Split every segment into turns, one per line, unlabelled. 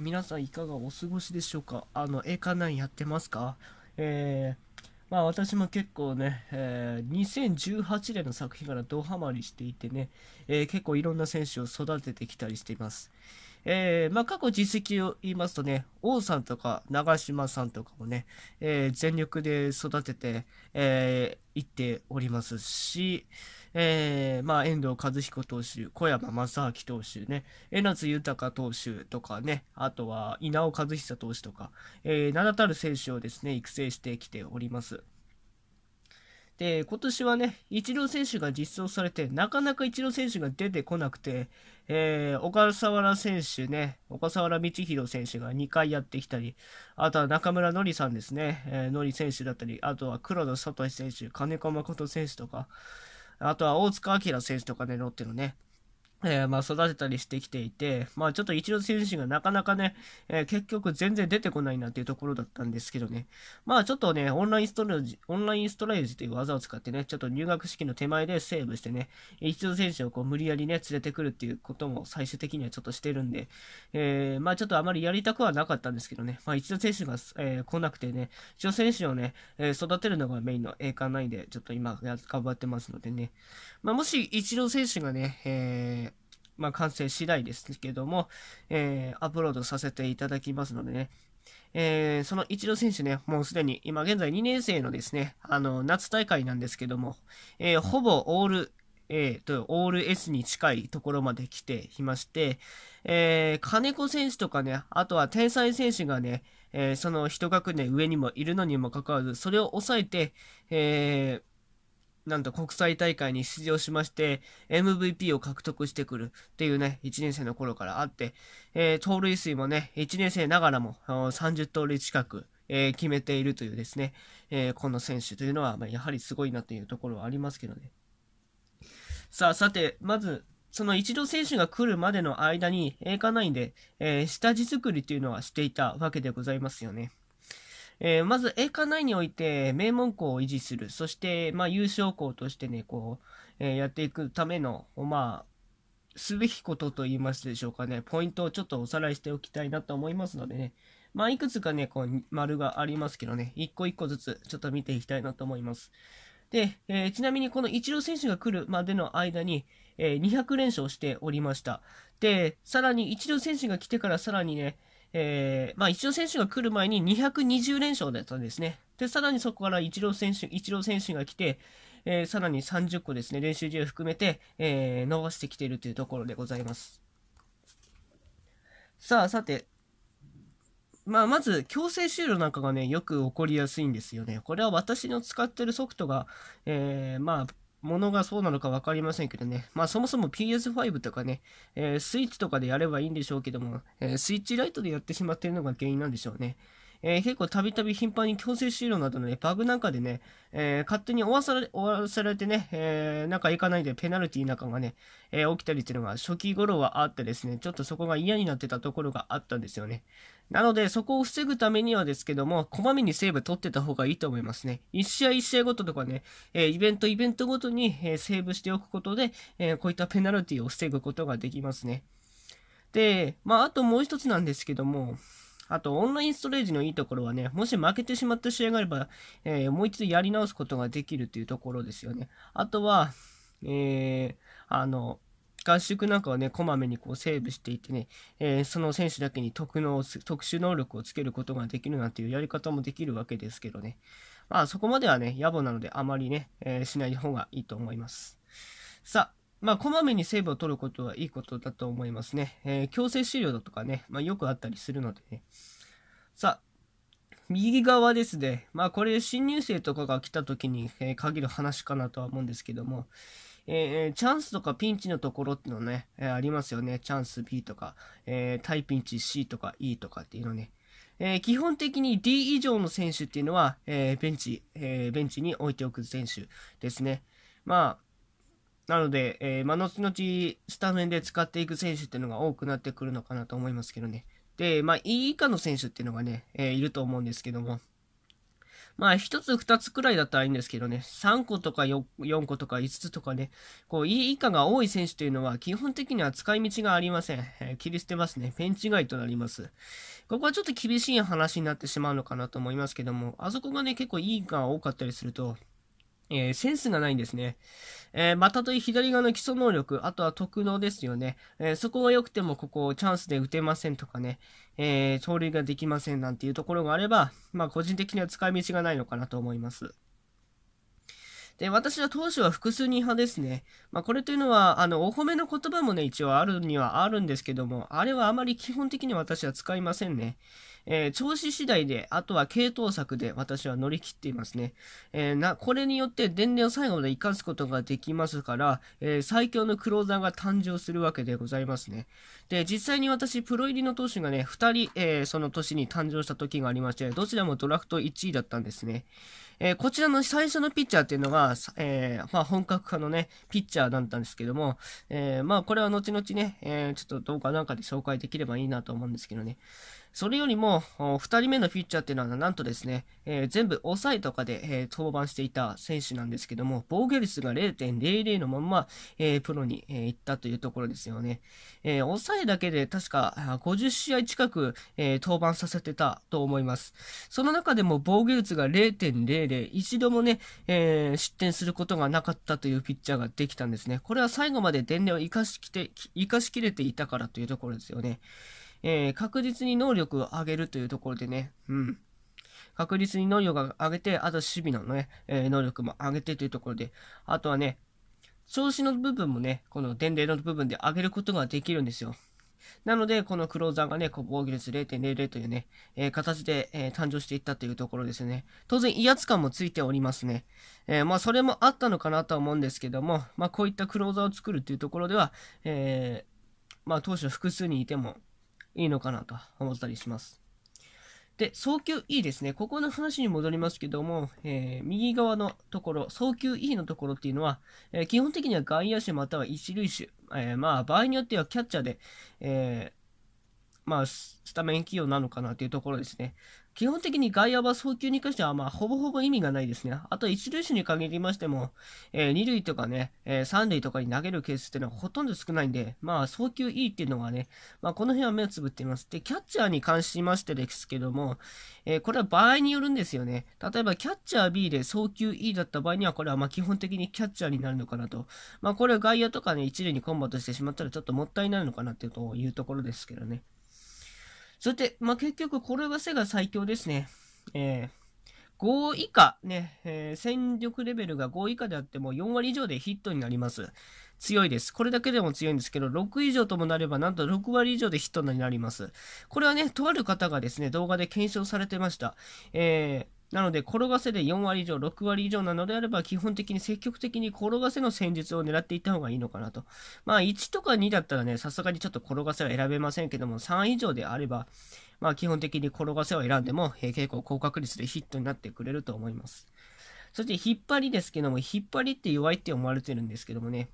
皆さんいかがお過ごしでしょうかあの、映画内やってますかえー、まあ私も結構ね、えー、2018年の作品からドハマりしていてね、えー、結構いろんな選手を育ててきたりしています。えー、まあ、過去実績を言いますとね、王さんとか長嶋さんとかもね、えー、全力で育ててい、えー、っておりますし、えー、まあ、遠藤和彦投手、小山正明投手ね、江夏豊投手とかね、あとは稲尾和久投手とか、えー、名だたる選手をですね、育成してきております。で、今年はね、イチロー選手が実装されて、なかなかイチロー選手が出てこなくて、えー、小笠原選手ね、小笠原道弘選手が2回やってきたり、あとは中村のりさんですね、えー、のり選手だったり、あとは黒田聡選手、金子誠選手とか、あとは大塚明選手とかね、ロってるね、えー、まあ育てたりしてきていて、まあちょっと一ー選手がなかなかね、えー、結局全然出てこないなっていうところだったんですけどね。まあちょっとね、オンラインストレージ、オンラインストレージという技を使ってね、ちょっと入学式の手前でセーブしてね、一郎選手をこう無理やりね、連れてくるっていうことも最終的にはちょっとしてるんで、えー、まあちょっとあまりやりたくはなかったんですけどね、まあ一郎選手が、えー、来なくてね、一郎選手をね、えー、育てるのがメインの栄冠ないで、ちょっと今頑張ってますのでね。まあもし一ー選手がね、えーまあ、完成次第ですけども、えー、アップロードさせていただきますのでね、えー、そのイチロー選手ね、もうすでに今現在2年生のですね、あの、夏大会なんですけども、えー、ほぼオール A とオール S に近いところまで来ていまして、えー、金子選手とかね、あとは天才選手がね、えその一学年上にもいるのにもかかわらず、それを抑えて、えー、なんと国際大会に出場しまして、MVP を獲得してくるっていうね、1年生の頃からあって、えー、盗塁数もね、1年生ながらも30盗塁近く、えー、決めているというですね、えー、この選手というのは、まあ、やはりすごいなというところはありますけどね。さあ、さて、まず、その一度選手が来るまでの間に、栄かナインで、えー、下地作りというのはしていたわけでございますよね。えー、まず栄冠内において名門校を維持する、そして、まあ、優勝校としてね、こう、えー、やっていくための、まあ、すべきことと言いますでしょうかね、ポイントをちょっとおさらいしておきたいなと思いますのでね、まあ、いくつかね、こう、丸がありますけどね、一個一個ずつちょっと見ていきたいなと思います。で、えー、ちなみにこのイチロー選手が来るまでの間に、えー、200連勝しておりました。で、さらに一度選手が来てからさらにね、えー、まあ、一郎選手が来る前に220連勝だったんですね。で、さらにそこから一郎選手、一郎選手が来て、えー、さらに30個ですね、練習試合含めて、えー、伸ばしてきているというところでございます。さあ、さて、まあ、まず、強制終了なんかがね、よく起こりやすいんですよね。これは私の使ってるソフトが、えー、まあ、ものがそうなのか分かりませんけどね。まあそもそも PS5 とかね、えー、スイッチとかでやればいいんでしょうけども、えー、スイッチライトでやってしまっているのが原因なんでしょうね。えー、結構たびたび頻繁に強制終了などのね、バグなんかでね、えー、勝手に終わされ、終わされてね、えー、なんか行かないでペナルティなんかがね、えー、起きたりっていうのが初期頃はあってですね、ちょっとそこが嫌になってたところがあったんですよね。なので、そこを防ぐためにはですけども、こまめにセーブ取ってた方がいいと思いますね。1試合1試合ごととかね、えー、イベントイベントごとに、えー、セーブしておくことで、えー、こういったペナルティを防ぐことができますね。で、まあ、あともう一つなんですけども、あと、オンラインストレージのいいところはね、もし負けてしまった試合があれば、えー、もう一度やり直すことができるというところですよね。あとは、えー、あの、合宿なんかはね、こまめにこうセーブしていてね、えー、その選手だけに特能特殊能力をつけることができるなんていうやり方もできるわけですけどね。まあそこまではね、野暮なのであまりね、えー、しない方がいいと思います。さあ、まあ、こまめに成分を取ることはいいことだと思いますね。えー、強制終料だとかね、まあ、よくあったりするのでね。さあ、右側ですね。まあ、これ、新入生とかが来た時に、え限る話かなとは思うんですけども、えー、チャンスとかピンチのところってのね、えー、ありますよね。チャンス B とか、えー、対ピンチ C とか E とかっていうのね。えー、基本的に D 以上の選手っていうのは、えベンチ、えベンチに置いておく選手ですね。まあ、なので、えー、まあ、後々スタメンで使っていく選手っていうのが多くなってくるのかなと思いますけどね。で、まあ、E 以下の選手っていうのがね、えー、いると思うんですけども。まあ、1つ2つくらいだったらいいんですけどね、3個とか 4, 4個とか5つとかね、こう、E 以下が多い選手というのは、基本的には使い道がありません。えー、切り捨てますね。ペンチ外となります。ここはちょっと厳しい話になってしまうのかなと思いますけども、あそこがね、結構 E 以下が多かったりすると、えー、センスがないんですね。えー、またとい左側の基礎能力、あとは特能ですよね。えー、そこが良くてもここチャンスで打てませんとかね、えー、盗塁ができませんなんていうところがあれば、まあ個人的には使い道がないのかなと思います。で、私は当初は複数人派ですね。まあ、これというのは、あの、お褒めの言葉もね、一応あるにはあるんですけども、あれはあまり基本的に私は使いませんね。えー、調子次第で、あとは系統策で私は乗り切っていますね。えー、な、これによって伝令を最後まで生かすことができますから、えー、最強のクローザーが誕生するわけでございますね。で、実際に私、プロ入りの投手がね、2人、えその年に誕生した時がありまして、どちらもドラフト1位だったんですね。えこちらの最初のピッチャーっていうのが、えまあ、本格派のね、ピッチャーだったんですけども、えまあ、これは後々ね、えちょっと動画なんかで紹介できればいいなと思うんですけどね。それよりも、2人目のピッチャーっていうのは、なんとですね、えー、全部抑えとかで、えー、登板していた選手なんですけども、防御率が0.00のまま、えー、プロに、え行ったというところですよね。え抑えだけで確か50試合近く、え登板させてたと思います。その中でも防御率が0.00、一度もね、え失点することがなかったというピッチャーができたんですね。これは最後まで伝令を生かしきて、生かしきれていたからというところですよね。えー、確実に能力を上げるというところでね、うん。確実に能力を上げて、あと守備のね、えー、能力も上げてというところで、あとはね、調子の部分もね、この伝令の部分で上げることができるんですよ。なので、このクローザーがね、こう防御率0.00というね、えー、形で、えー、誕生していったというところですね。当然、威圧感もついておりますね。えー、まあ、それもあったのかなとは思うんですけども、まあ、こういったクローザーを作るというところでは、えまあ、当初複数にいても、いいのかなと思ったりします。で、早球 E ですね。ここの話に戻りますけども、えー、右側のところ、早球 E のところっていうのは、えー、基本的には外野手または一塁手、えー、まあ場合によってはキャッチャーで、えまあ、スタメン起用なのかなというところですね。基本的に外野は送球に関しては、まあ、ほぼほぼ意味がないですね。あと、一塁手に限りましても、えー、二塁とかね、えー、三塁とかに投げるケースっていうのはほとんど少ないんで、まあ、送球いいっていうのはね、まあ、この辺は目をつぶっています。で、キャッチャーに関しましてですけども、えー、これは場合によるんですよね。例えば、キャッチャー B で送球 E だった場合には、これはま基本的にキャッチャーになるのかなと。まあ、これは外野とかね、一塁にコンバートしてしまったら、ちょっともったいないのかなっていうというところですけどね。そして、まあ、結局、これは背が最強ですね。えー、5以下ね、えー、戦力レベルが5以下であっても4割以上でヒットになります。強いです。これだけでも強いんですけど、6以上ともなれば、なんと6割以上でヒットになります。これはね、とある方がですね、動画で検証されてました。えーなので、転がせで4割以上、6割以上なのであれば、基本的に積極的に転がせの戦術を狙っていった方がいいのかなと。まあ、1とか2だったらね、さすがにちょっと転がせは選べませんけども、3以上であれば、まあ、基本的に転がせを選んでも、え結構高確率でヒットになってくれると思います。そして、引っ張りですけども、引っ張りって弱いって思われてるんですけどもね、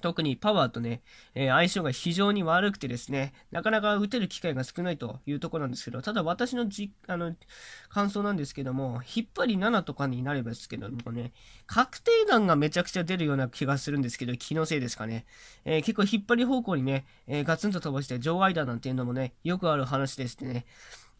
特にパワーとね、えー、相性が非常に悪くてですね、なかなか打てる機会が少ないというところなんですけど、ただ私のじあの感想なんですけども、引っ張り7とかになればですけどもね、確定弾がめちゃくちゃ出るような気がするんですけど、気のせいですかね。えー、結構引っ張り方向にね、えー、ガツンと飛ばして場外弾なんていうのもね、よくある話でしてね、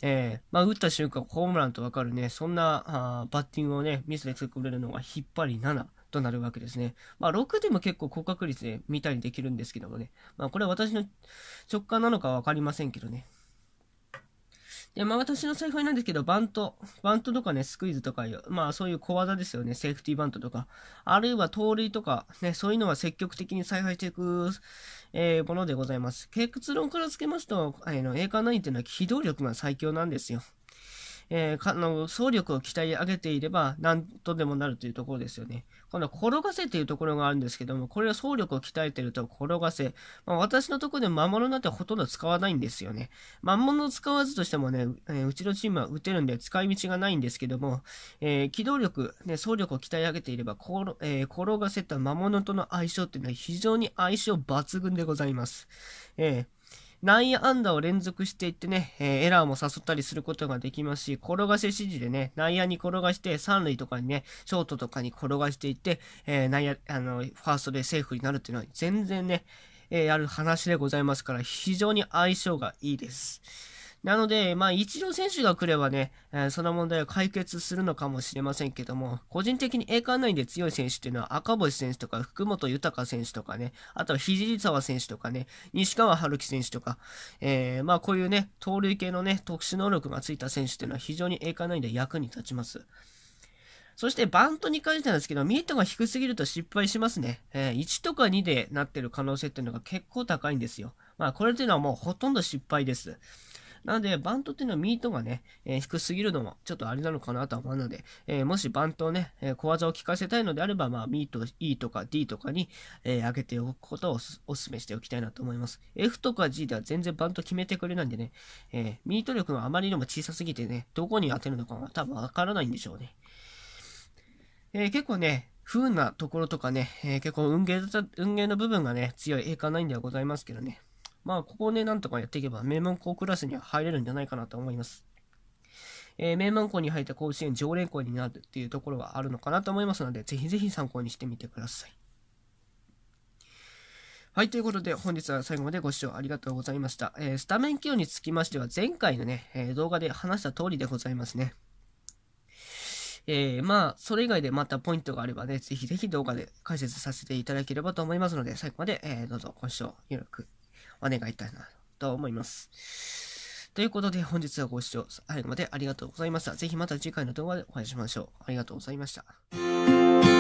えー、まあ、打った瞬間ホームランとわかるね、そんなあバッティングをね、見せてくれるのが引っ張り7。となるわけですね。まあ、6でも結構高確率で見たりできるんですけどもね。まあ、これは私の直感なのかわかりませんけどね。で、まあ私の采配なんですけど、バント、バントとかね、スクイズとかいう、まあそういう小技ですよね、セーフティーバントとか、あるいは盗塁とか、ね、そういうのは積極的に采配していく、えー、ものでございます。結論からつけますと、あの、栄冠ナインというのは機動力が最強なんですよ。えー、かの総力を鍛え上げていれば何とでもなるというところですよね。この転がせというところがあるんですけども、これは総力を鍛えてると転がせ。まあ、私のところで魔物なんてほとんど使わないんですよね。魔物を使わずとしてもね、えー、うちのチームは打てるんで使い道がないんですけども、えー、機動力、ね、総力を鍛え上げていれば、転,、えー、転がせた魔物との相性っていうのは非常に相性抜群でございます。えー内野安打を連続していってね、えー、エラーも誘ったりすることができますし、転がせ指示でね、内野に転がして、三塁とかにね、ショートとかに転がしていって、えー、内野、あの、ファーストでセーフになるっていうのは全然ね、えー、やる話でございますから、非常に相性がいいです。なので、まあ、一郎選手が来ればね、えー、その問題を解決するのかもしれませんけども、個人的に栄冠内で強い選手っていうのは赤星選手とか福本豊選手とかね、あとは肘沢選手とかね、西川春樹選手とか、えー、まあ、こういうね、盗塁系のね、特殊能力がついた選手っていうのは非常に栄冠内で役に立ちます。そしてバントに関してなんですけど、ミートが低すぎると失敗しますね。えー、1とか2でなってる可能性っていうのが結構高いんですよ。まあ、これっていうのはもうほとんど失敗です。なので、バントっていうのはミートがね、えー、低すぎるのもちょっとあれなのかなとは思うので、えー、もしバントをね、え小技を効かせたいのであれば、まあ、ミート E とか D とかに、え上げておくことをお勧めしておきたいなと思います。F とか G では全然バント決めてくれないんでね、えミート力があまりにも小さすぎてね、どこに当てるのかが多分わからないんでしょうね。え結構ね、不運なところとかね、えー、結構運ゲー運ゲーの部分がね、強い栄かないんではございますけどね。まあ、ここをね、なんとかやっていけば、名門校クラスには入れるんじゃないかなと思います。えー、名門校に入った甲子園常連校になるっていうところはあるのかなと思いますので、ぜひぜひ参考にしてみてください。はい、ということで、本日は最後までご視聴ありがとうございました。えー、スタメン起用につきましては、前回のね、えー、動画で話した通りでございますね。えー、まあ、それ以外でまたポイントがあればね、ぜひぜひ動画で解説させていただければと思いますので、最後まで、えどうぞご視聴よろしくお願いたいなと思います。ということで、本日はご視聴最後までありがとうございました。ぜひまた次回の動画でお会いしましょう。ありがとうございました。